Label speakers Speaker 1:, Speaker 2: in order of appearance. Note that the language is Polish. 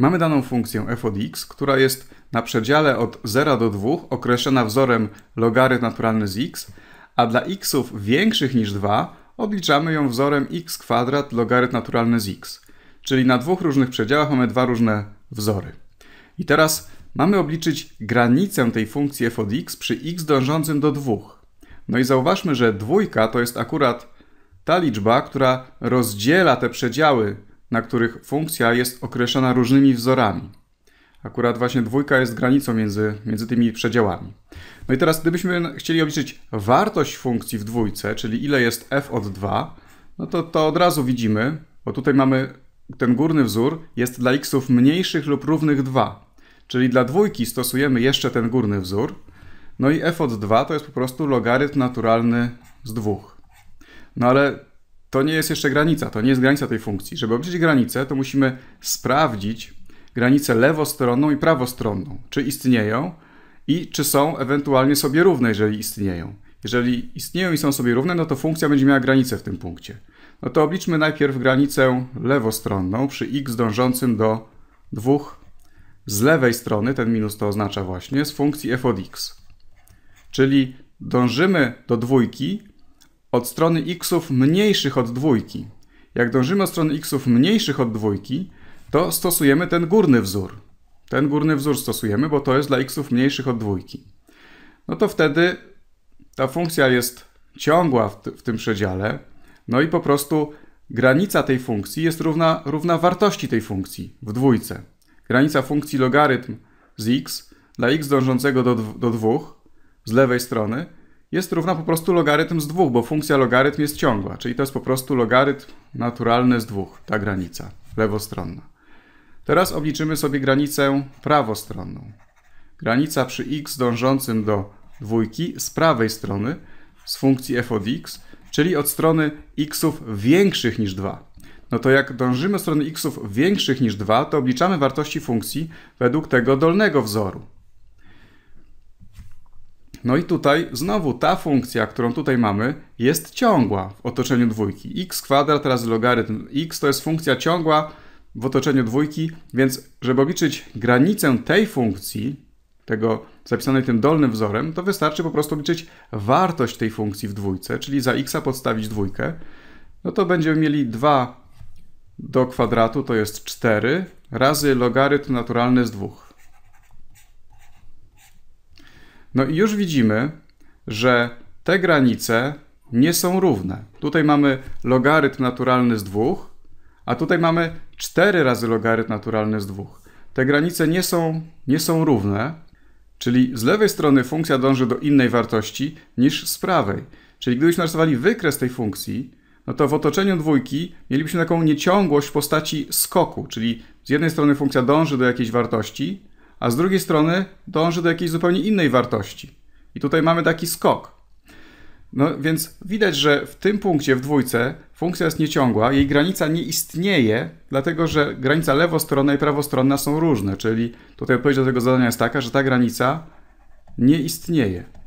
Speaker 1: Mamy daną funkcję f od x, która jest na przedziale od 0 do 2 określona wzorem logarytm naturalny z x, a dla xów większych niż 2 odliczamy ją wzorem x kwadrat logarytm naturalny z x. Czyli na dwóch różnych przedziałach mamy dwa różne wzory. I teraz mamy obliczyć granicę tej funkcji f od x przy x dążącym do 2. No i zauważmy, że dwójka to jest akurat ta liczba, która rozdziela te przedziały na których funkcja jest określona różnymi wzorami. Akurat właśnie dwójka jest granicą między, między tymi przedziałami. No i teraz, gdybyśmy chcieli obliczyć wartość funkcji w dwójce, czyli ile jest f od 2, no to to od razu widzimy, bo tutaj mamy ten górny wzór jest dla xów mniejszych lub równych 2. Czyli dla dwójki stosujemy jeszcze ten górny wzór. No i f od 2 to jest po prostu logarytm naturalny z 2. No ale to nie jest jeszcze granica, to nie jest granica tej funkcji. Żeby obliczyć granicę, to musimy sprawdzić granicę lewostronną i prawostronną, czy istnieją i czy są ewentualnie sobie równe, jeżeli istnieją. Jeżeli istnieją i są sobie równe, no to funkcja będzie miała granicę w tym punkcie. No to obliczmy najpierw granicę lewostronną przy x dążącym do 2 z lewej strony, ten minus to oznacza właśnie, z funkcji f od x. Czyli dążymy do dwójki, od strony xów mniejszych od dwójki. Jak dążymy od strony xów mniejszych od dwójki, to stosujemy ten górny wzór. Ten górny wzór stosujemy, bo to jest dla xów mniejszych od dwójki. No to wtedy ta funkcja jest ciągła w, w tym przedziale, no i po prostu granica tej funkcji jest równa, równa wartości tej funkcji w dwójce. Granica funkcji logarytm z x dla x dążącego do, do 2 z lewej strony jest równa po prostu logarytm z dwóch, bo funkcja logarytm jest ciągła, czyli to jest po prostu logarytm naturalny z dwóch, ta granica lewostronna. Teraz obliczymy sobie granicę prawostronną. Granica przy x dążącym do dwójki z prawej strony z funkcji f od x, czyli od strony xów większych niż 2. No to jak dążymy od strony xów większych niż 2, to obliczamy wartości funkcji według tego dolnego wzoru. No i tutaj znowu ta funkcja, którą tutaj mamy, jest ciągła w otoczeniu dwójki. x kwadrat razy logarytm x to jest funkcja ciągła w otoczeniu dwójki, więc żeby obliczyć granicę tej funkcji, tego zapisanej tym dolnym wzorem, to wystarczy po prostu obliczyć wartość tej funkcji w dwójce, czyli za x podstawić dwójkę, no to będziemy mieli 2 do kwadratu, to jest 4, razy logarytm naturalny z dwóch. No i już widzimy, że te granice nie są równe. Tutaj mamy logarytm naturalny z 2, a tutaj mamy 4 razy logarytm naturalny z 2. Te granice nie są, nie są równe, czyli z lewej strony funkcja dąży do innej wartości niż z prawej. Czyli gdybyśmy narysowali wykres tej funkcji, no to w otoczeniu dwójki mielibyśmy taką nieciągłość w postaci skoku, czyli z jednej strony funkcja dąży do jakiejś wartości, a z drugiej strony dąży do jakiejś zupełnie innej wartości. I tutaj mamy taki skok. No więc widać, że w tym punkcie, w dwójce, funkcja jest nieciągła, jej granica nie istnieje, dlatego że granica lewostronna i prawostronna są różne, czyli tutaj odpowiedź do tego zadania jest taka, że ta granica nie istnieje.